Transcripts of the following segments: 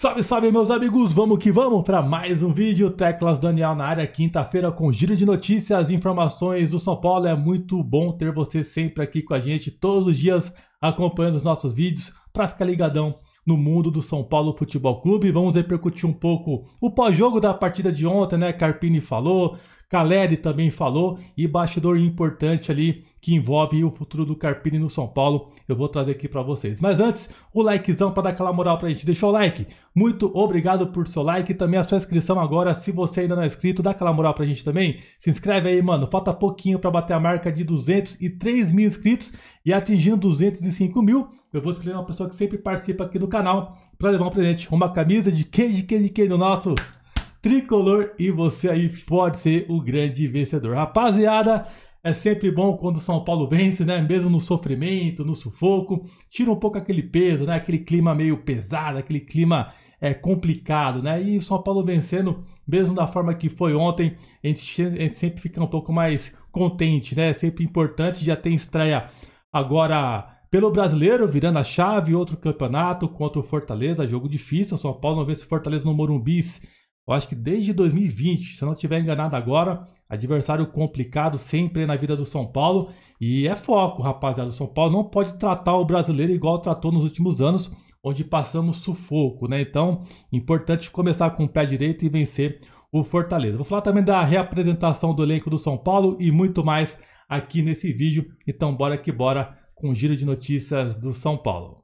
Salve, salve, meus amigos! Vamos que vamos para mais um vídeo. Teclas Daniel na área, quinta-feira, com giro de notícias, informações do São Paulo. É muito bom ter você sempre aqui com a gente, todos os dias acompanhando os nossos vídeos, para ficar ligadão no mundo do São Paulo Futebol Clube. Vamos repercutir um pouco o pós-jogo da partida de ontem, né? Carpini falou, Caleri também falou e bastidor importante ali que envolve o futuro do Carpini no São Paulo. Eu vou trazer aqui para vocês. Mas antes, o likezão para dar aquela moral pra gente. Deixou o like. Muito obrigado por seu like e também a sua inscrição agora. Se você ainda não é inscrito, dá aquela moral pra gente também. Se inscreve aí, mano. Falta pouquinho para bater a marca de 203 mil inscritos e atingindo 205 mil. Eu vou escolher uma pessoa que sempre participa aqui do canal para levar um presente. Uma camisa de quem, de quem, de quem do nosso tricolor e você aí pode ser o grande vencedor. Rapaziada, é sempre bom quando o São Paulo vence, né? Mesmo no sofrimento, no sufoco, tira um pouco aquele peso, né? Aquele clima meio pesado, aquele clima é, complicado, né? E o São Paulo vencendo, mesmo da forma que foi ontem, a gente, sempre fica um pouco mais contente, né? É sempre importante, já tem estreia agora pelo brasileiro, virando a chave, outro campeonato contra o Fortaleza, jogo difícil. O São Paulo não vence o Fortaleza no Morumbis eu acho que desde 2020, se eu não estiver enganado agora, adversário complicado sempre na vida do São Paulo. E é foco, rapaziada. O São Paulo não pode tratar o brasileiro igual tratou nos últimos anos, onde passamos sufoco, né? Então, importante começar com o pé direito e vencer o Fortaleza. Vou falar também da reapresentação do elenco do São Paulo e muito mais aqui nesse vídeo. Então, bora que bora com o giro de notícias do São Paulo.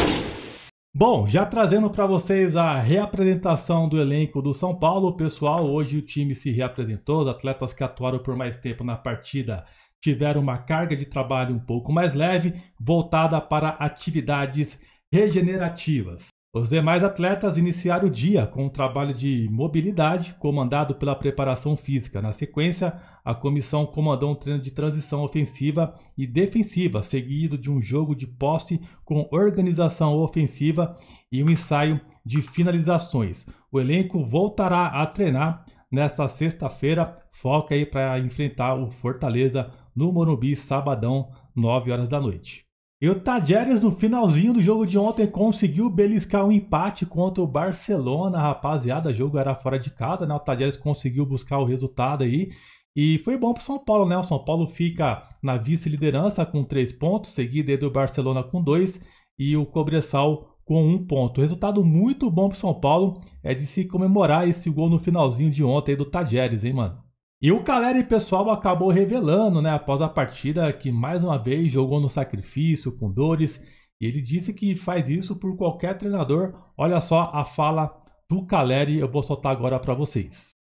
Bom, já trazendo para vocês a reapresentação do elenco do São Paulo, pessoal, hoje o time se reapresentou, os atletas que atuaram por mais tempo na partida tiveram uma carga de trabalho um pouco mais leve, voltada para atividades regenerativas. Os demais atletas iniciaram o dia com um trabalho de mobilidade comandado pela preparação física. Na sequência, a comissão comandou um treino de transição ofensiva e defensiva, seguido de um jogo de posse com organização ofensiva e um ensaio de finalizações. O elenco voltará a treinar nesta sexta-feira, foca aí para enfrentar o Fortaleza no Morumbi, sabadão, 9 horas da noite. E o Tajeres, no finalzinho do jogo de ontem, conseguiu beliscar um empate contra o Barcelona, rapaziada. O jogo era fora de casa, né? O Tajeres conseguiu buscar o resultado aí. E foi bom para São Paulo, né? O São Paulo fica na vice-liderança com três pontos, seguido aí do Barcelona com dois e o Cobressal com um ponto. Resultado muito bom para São Paulo é de se comemorar esse gol no finalzinho de ontem aí do Tajeres, hein, mano? E o Caleri pessoal acabou revelando, né, após a partida, que mais uma vez jogou no sacrifício, com dores. E ele disse que faz isso por qualquer treinador. Olha só a fala do Caleri, eu vou soltar agora para vocês.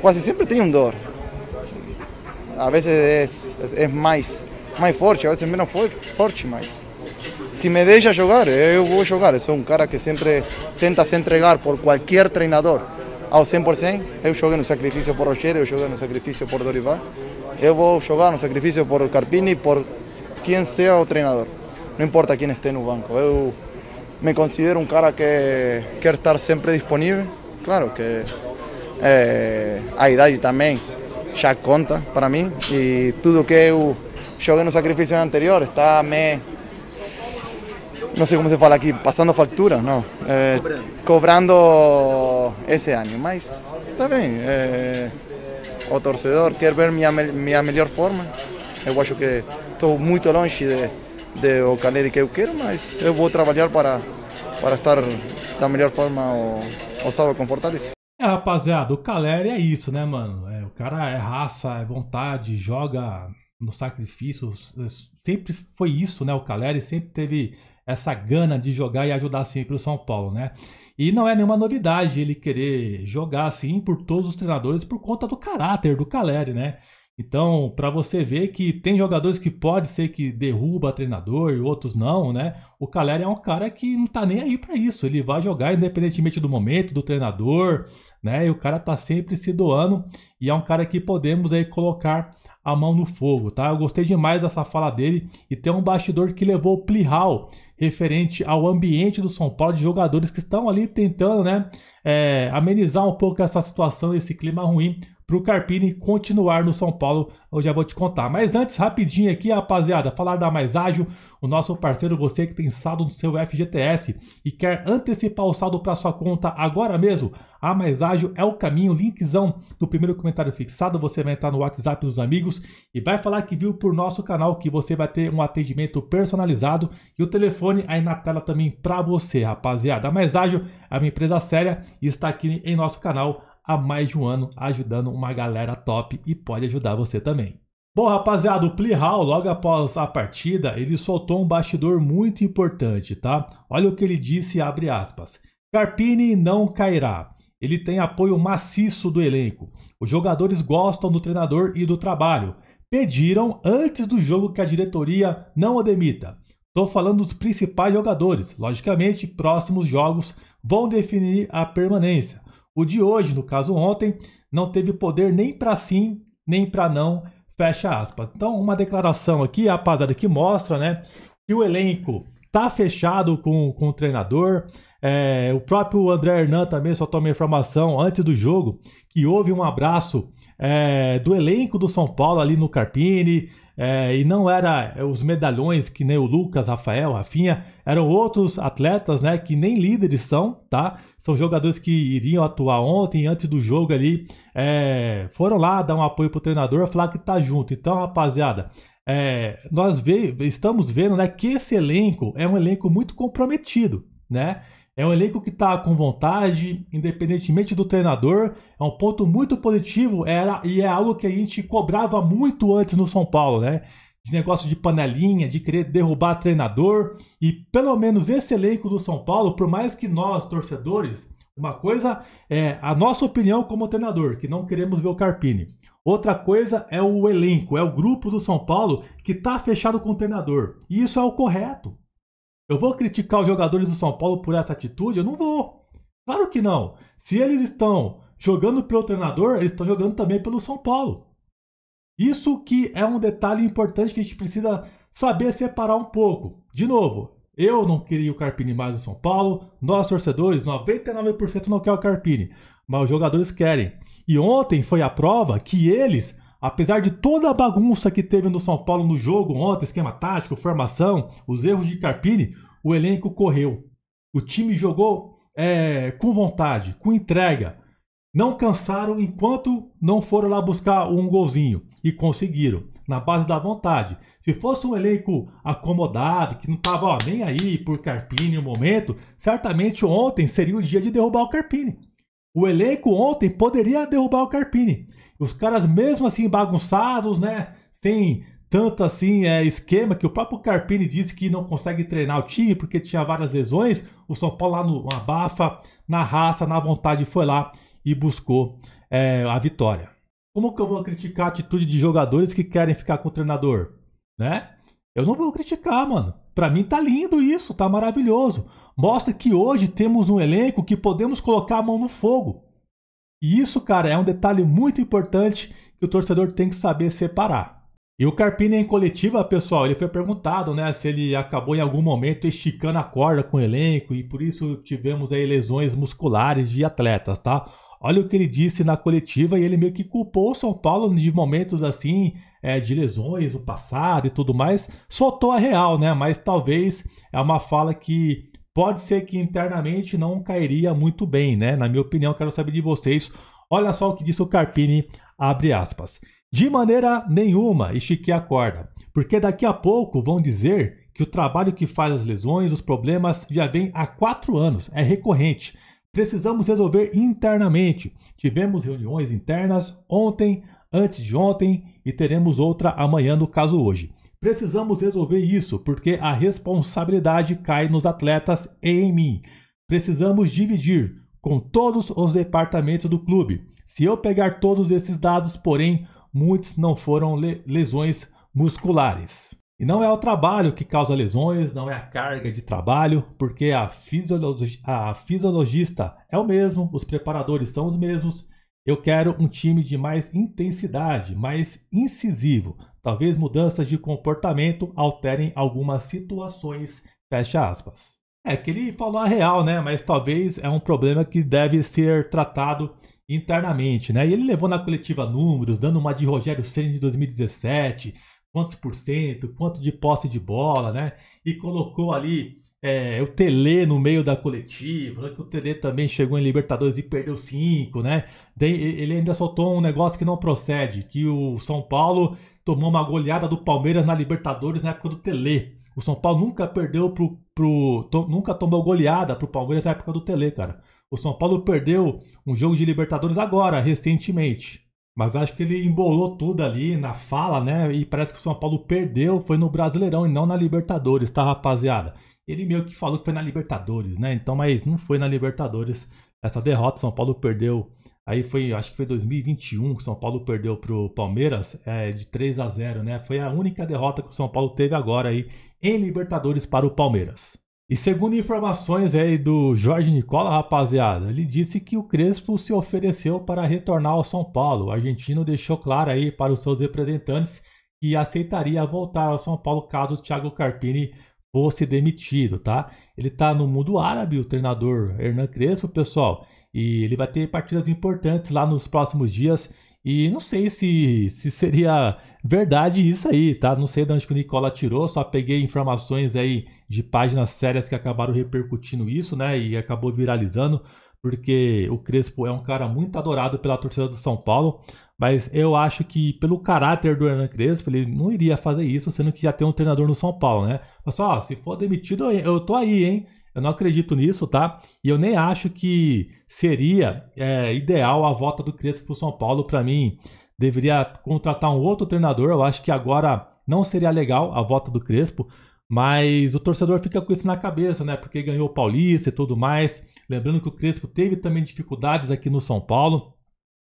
Quase sempre tem um dor. Às vezes é, é mais, mais forte, às vezes menos forte, mas se me deixa jogar, eu vou jogar. Eu sou um cara que sempre tenta se entregar por qualquer treinador ao 100%. Eu joguei no sacrifício por Rocher, eu joguei no sacrifício por Dorival. Eu vou jogar no sacrifício por Carpini, por quem seja o treinador. Não importa quem esteja no banco. Eu me considero um cara que quer estar sempre disponível. Claro que é, a idade também já conta para mim e tudo que eu joguei no sacrifício anterior está me não sei como se fala aqui, passando factura, não. É, cobrando esse ano, mas também bem. É, o torcedor quer ver minha, minha melhor forma. Eu acho que estou muito longe de, de o Caleri que eu quero, mas eu vou trabalhar para, para estar da melhor forma o, o sábado com Fortaleza. É, rapaziada, o Caleri é isso, né, mano? É, o cara é raça, é vontade, joga no sacrifício. Sempre foi isso, né? O Caleri sempre teve essa gana de jogar e ajudar sempre o São Paulo, né? E não é nenhuma novidade ele querer jogar assim por todos os treinadores por conta do caráter do Caleri, né? Então, para você ver que tem jogadores que pode ser que derruba treinador e outros não, né? O Caleri é um cara que não tá nem aí para isso. Ele vai jogar independentemente do momento, do treinador, né? E o cara tá sempre se doando e é um cara que podemos aí colocar a mão no fogo, tá? Eu gostei demais dessa fala dele e tem um bastidor que levou o Plihal referente ao ambiente do São Paulo de jogadores que estão ali tentando, né, é, amenizar um pouco essa situação, esse clima ruim para o Carpini continuar no São Paulo. Eu já vou te contar. Mas antes, rapidinho aqui, rapaziada, falar da Mais Ágil, o nosso parceiro, você que tem saldo no seu FGTS e quer antecipar o saldo para sua conta agora mesmo, a Mais Ágil é o caminho. Linkzão no primeiro comentário fixado. Você vai entrar no WhatsApp dos amigos e vai falar que viu por nosso canal, que você vai ter um atendimento personalizado e o telefone aí na tela também para você, rapaziada. A Mais Ágil é uma empresa séria e está aqui em nosso canal há mais de um ano ajudando uma galera top e pode ajudar você também. Bom, rapaziada, o Plihal, logo após a partida, ele soltou um bastidor muito importante, tá? Olha o que ele disse, abre aspas. Carpini não cairá. Ele tem apoio maciço do elenco. Os jogadores gostam do treinador e do trabalho. Pediram antes do jogo que a diretoria não o demita. Estou falando dos principais jogadores. Logicamente, próximos jogos vão definir a permanência. O de hoje, no caso ontem, não teve poder nem para sim, nem para não, fecha aspas. Então, uma declaração aqui, rapaziada, que mostra né, que o elenco tá fechado com, com o treinador. É, o próprio André Hernan também só tomou informação antes do jogo que houve um abraço é, do elenco do São Paulo ali no Carpini. É, e não era é, os medalhões que nem o Lucas, Rafael, Rafinha, eram outros atletas, né, que nem líderes são, tá? São jogadores que iriam atuar ontem, antes do jogo ali, é, foram lá dar um apoio pro treinador, falar que tá junto. Então, rapaziada, é, nós ve estamos vendo, né, que esse elenco é um elenco muito comprometido, né? É um elenco que está com vontade, independentemente do treinador. É um ponto muito positivo era, e é algo que a gente cobrava muito antes no São Paulo, né? De negócio de panelinha, de querer derrubar treinador. E pelo menos esse elenco do São Paulo, por mais que nós, torcedores, uma coisa é a nossa opinião como treinador, que não queremos ver o Carpini. Outra coisa é o elenco, é o grupo do São Paulo que está fechado com o treinador. E isso é o correto. Eu vou criticar os jogadores do São Paulo por essa atitude? Eu não vou. Claro que não. Se eles estão jogando pelo treinador, eles estão jogando também pelo São Paulo. Isso que é um detalhe importante que a gente precisa saber separar um pouco. De novo, eu não queria o Carpini mais no São Paulo. Nós, torcedores, 99% não quer o Carpini. Mas os jogadores querem. E ontem foi a prova que eles Apesar de toda a bagunça que teve no São Paulo no jogo ontem, esquema tático, formação, os erros de Carpini, o elenco correu. O time jogou é, com vontade, com entrega. Não cansaram enquanto não foram lá buscar um golzinho. E conseguiram, na base da vontade. Se fosse um elenco acomodado, que não estava nem aí por Carpini no momento, certamente ontem seria o dia de derrubar o Carpini. O elenco ontem poderia derrubar o Carpini. Os caras, mesmo assim, bagunçados, né? Sem tanto assim é, esquema que o próprio Carpini disse que não consegue treinar o time porque tinha várias lesões. O São Paulo lá no abafa, na raça, na vontade, foi lá e buscou é, a vitória. Como que eu vou criticar a atitude de jogadores que querem ficar com o treinador, né? Eu não vou criticar, mano. Para mim tá lindo isso, tá maravilhoso mostra que hoje temos um elenco que podemos colocar a mão no fogo. E isso, cara, é um detalhe muito importante que o torcedor tem que saber separar. E o Carpini é em coletiva, pessoal, ele foi perguntado, né, se ele acabou em algum momento esticando a corda com o elenco e por isso tivemos aí lesões musculares de atletas, tá? Olha o que ele disse na coletiva e ele meio que culpou o São Paulo de momentos assim, é, de lesões, o passado e tudo mais. Soltou a real, né? Mas talvez é uma fala que pode ser que internamente não cairia muito bem, né? Na minha opinião, quero saber de vocês. Olha só o que disse o Carpini, abre aspas. De maneira nenhuma estiquei a corda, porque daqui a pouco vão dizer que o trabalho que faz as lesões, os problemas, já vem há quatro anos, é recorrente. Precisamos resolver internamente. Tivemos reuniões internas ontem, antes de ontem e teremos outra amanhã, no caso hoje. Precisamos resolver isso, porque a responsabilidade cai nos atletas e em mim. Precisamos dividir com todos os departamentos do clube. Se eu pegar todos esses dados, porém, muitos não foram le lesões musculares. E não é o trabalho que causa lesões, não é a carga de trabalho, porque a, a fisiologista é o mesmo, os preparadores são os mesmos, eu quero um time de mais intensidade, mais incisivo. Talvez mudanças de comportamento alterem algumas situações. Fecha aspas. É que ele falou a real, né? Mas talvez é um problema que deve ser tratado internamente, né? E ele levou na coletiva números, dando uma de Rogério Senna de 2017, quantos por cento, quanto de posse de bola, né? E colocou ali é, o Tele no meio da coletiva, né, que o Tele também chegou em Libertadores e perdeu cinco, né? Ele ainda soltou um negócio que não procede, que o São Paulo tomou uma goleada do Palmeiras na Libertadores na época do Tele. O São Paulo nunca perdeu pro, pro to, nunca tomou goleada pro Palmeiras na época do Tele, cara. O São Paulo perdeu um jogo de Libertadores agora, recentemente. Mas acho que ele embolou tudo ali na fala, né? E parece que o São Paulo perdeu, foi no Brasileirão e não na Libertadores, tá, rapaziada? Ele meio que falou que foi na Libertadores, né? Então, mas não foi na Libertadores essa derrota. São Paulo perdeu. Aí foi, acho que foi 2021 que o São Paulo perdeu pro Palmeiras é, de 3 a 0, né? Foi a única derrota que o São Paulo teve agora aí em Libertadores para o Palmeiras. E segundo informações aí do Jorge Nicola, rapaziada, ele disse que o Crespo se ofereceu para retornar ao São Paulo. O argentino deixou claro aí para os seus representantes que aceitaria voltar ao São Paulo caso o Thiago Carpini fosse demitido, tá? Ele tá no mundo árabe, o treinador Hernan Crespo, pessoal, e ele vai ter partidas importantes lá nos próximos dias e não sei se, se seria verdade isso aí, tá? Não sei de onde que o Nicola tirou, só peguei informações aí de páginas sérias que acabaram repercutindo isso, né? E acabou viralizando, porque o Crespo é um cara muito adorado pela torcida do São Paulo. Mas eu acho que, pelo caráter do Hernan Crespo, ele não iria fazer isso, sendo que já tem um treinador no São Paulo, né? Mas só, ó, se for demitido, eu tô aí, hein? Eu não acredito nisso, tá? E eu nem acho que seria é, ideal a volta do Crespo para o São Paulo. Para mim, deveria contratar um outro treinador. Eu acho que agora não seria legal a volta do Crespo. Mas o torcedor fica com isso na cabeça, né? Porque ganhou o Paulista e tudo mais. Lembrando que o Crespo teve também dificuldades aqui no São Paulo.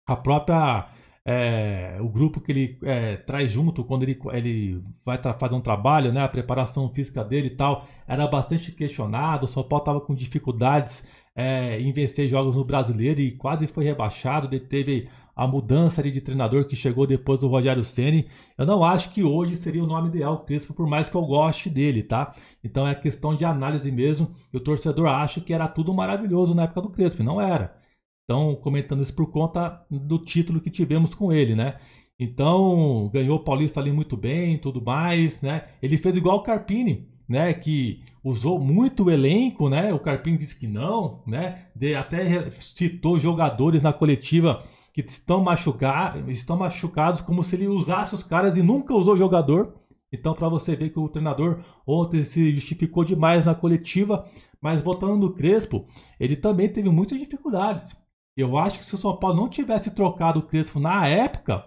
A própria é, o grupo que ele é, traz junto quando ele, ele vai fazer um trabalho, né, a preparação física dele e tal, era bastante questionado. O São Paulo estava com dificuldades é, em vencer jogos no brasileiro e quase foi rebaixado. Ele teve a mudança de treinador que chegou depois do Rogério Ceni. Eu não acho que hoje seria o nome ideal o Crespo, por mais que eu goste dele, tá? Então é questão de análise mesmo. E o torcedor acha que era tudo maravilhoso na época do Crespo, não era estão comentando isso por conta do título que tivemos com ele, né? Então, ganhou o Paulista ali muito bem, tudo mais, né? Ele fez igual o Carpini, né? Que usou muito o elenco, né? O Carpini disse que não, né? De, até citou jogadores na coletiva que estão, machucar, estão machucados como se ele usasse os caras e nunca usou jogador. Então, para você ver que o treinador ontem se justificou demais na coletiva, mas voltando no Crespo, ele também teve muitas dificuldades eu acho que se o São Paulo não tivesse trocado o Crespo na época,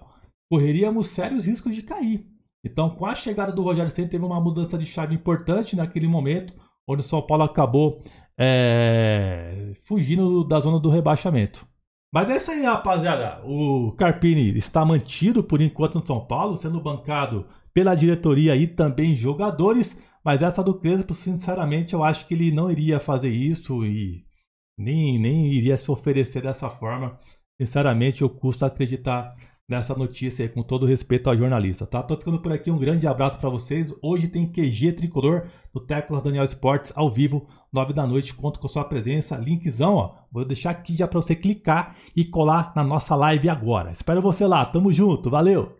correríamos sérios riscos de cair. Então, com a chegada do Rogério Senna, teve uma mudança de chave importante naquele momento, onde o São Paulo acabou é, fugindo da zona do rebaixamento. Mas é isso aí, rapaziada. O Carpini está mantido por enquanto no São Paulo, sendo bancado pela diretoria e também jogadores. Mas essa do Crespo, sinceramente, eu acho que ele não iria fazer isso e nem, nem iria se oferecer dessa forma. Sinceramente, eu custo acreditar nessa notícia aí, com todo respeito ao jornalista, tá? Tô ficando por aqui, um grande abraço para vocês. Hoje tem QG Tricolor no Teclas Daniel Esportes ao vivo, 9 da noite. Conto com sua presença. Linkzão, ó, vou deixar aqui já para você clicar e colar na nossa live agora. Espero você lá. Tamo junto. Valeu.